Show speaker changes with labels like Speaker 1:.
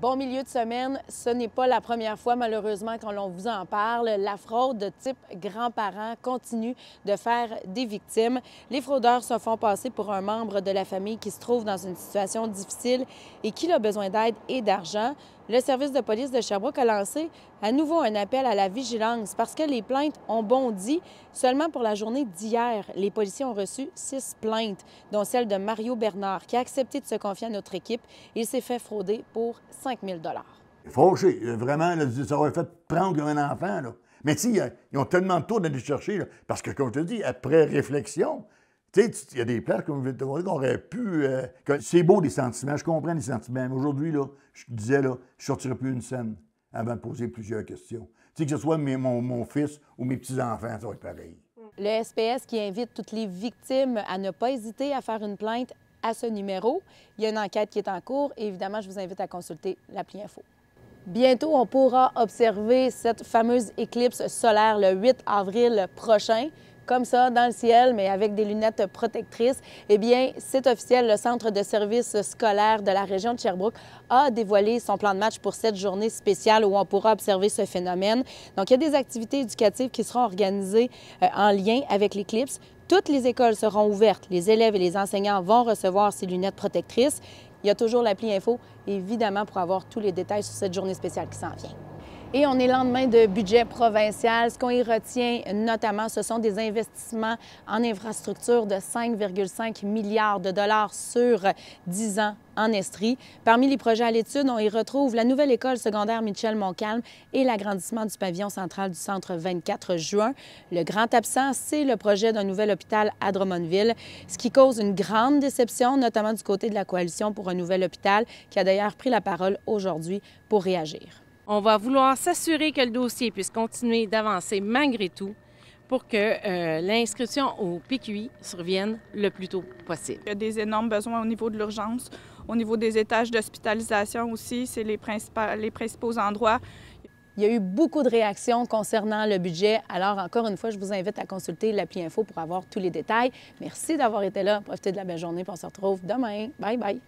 Speaker 1: Bon milieu de semaine, ce n'est pas la première fois malheureusement quand l'on vous en parle. La fraude de type grands-parents continue de faire des victimes. Les fraudeurs se font passer pour un membre de la famille qui se trouve dans une situation difficile et qui a besoin d'aide et d'argent. Le service de police de Sherbrooke a lancé à nouveau un appel à la vigilance parce que les plaintes ont bondi. Seulement pour la journée d'hier, les policiers ont reçu six plaintes, dont celle de Mario Bernard, qui a accepté de se confier à notre équipe. Il s'est fait frauder pour 5 000
Speaker 2: Fauché, euh, vraiment, ça aurait fait prendre un enfant. Là. Mais tu euh, sais, ils ont tellement de tours d'aller chercher, parce que, comme je te dis, après réflexion, tu sais, il y a des places qu'on aurait pu. Euh, c'est beau des sentiments, je comprends les sentiments. Mais aujourd'hui, là, je disais, là, je sortirais plus une scène avant de poser plusieurs questions. Tu sais, que ce soit mon, mon, fils ou mes petits-enfants, ça va pareil.
Speaker 1: Le SPS qui invite toutes les victimes à ne pas hésiter à faire une plainte à ce numéro. Il y a une enquête qui est en cours et évidemment, je vous invite à consulter l'appli Info. Bientôt, on pourra observer cette fameuse éclipse solaire le 8 avril prochain comme ça dans le ciel, mais avec des lunettes protectrices, eh bien, c'est officiel, le Centre de services scolaires de la région de Sherbrooke a dévoilé son plan de match pour cette journée spéciale où on pourra observer ce phénomène. Donc, il y a des activités éducatives qui seront organisées euh, en lien avec l'éclipse. Toutes les écoles seront ouvertes. Les élèves et les enseignants vont recevoir ces lunettes protectrices. Il y a toujours l'appli info, évidemment, pour avoir tous les détails sur cette journée spéciale qui s'en vient. Et on est lendemain de budget provincial. Ce qu'on y retient notamment, ce sont des investissements en infrastructure de 5,5 milliards de dollars sur 10 ans en Estrie. Parmi les projets à l'étude, on y retrouve la nouvelle école secondaire Michel-Montcalm et l'agrandissement du pavillon central du centre 24 juin. Le grand absent, c'est le projet d'un nouvel hôpital à Drummondville, ce qui cause une grande déception, notamment du côté de la coalition pour un nouvel hôpital, qui a d'ailleurs pris la parole aujourd'hui pour réagir. On va vouloir s'assurer que le dossier puisse continuer d'avancer malgré tout pour que euh, l'inscription au PQI survienne le plus tôt possible. Il y a des énormes besoins au niveau de l'urgence, au niveau des étages d'hospitalisation aussi, c'est les, les principaux endroits. Il y a eu beaucoup de réactions concernant le budget. Alors, encore une fois, je vous invite à consulter l'appli Info pour avoir tous les détails. Merci d'avoir été là. Profitez de la belle journée. On se retrouve demain. Bye bye.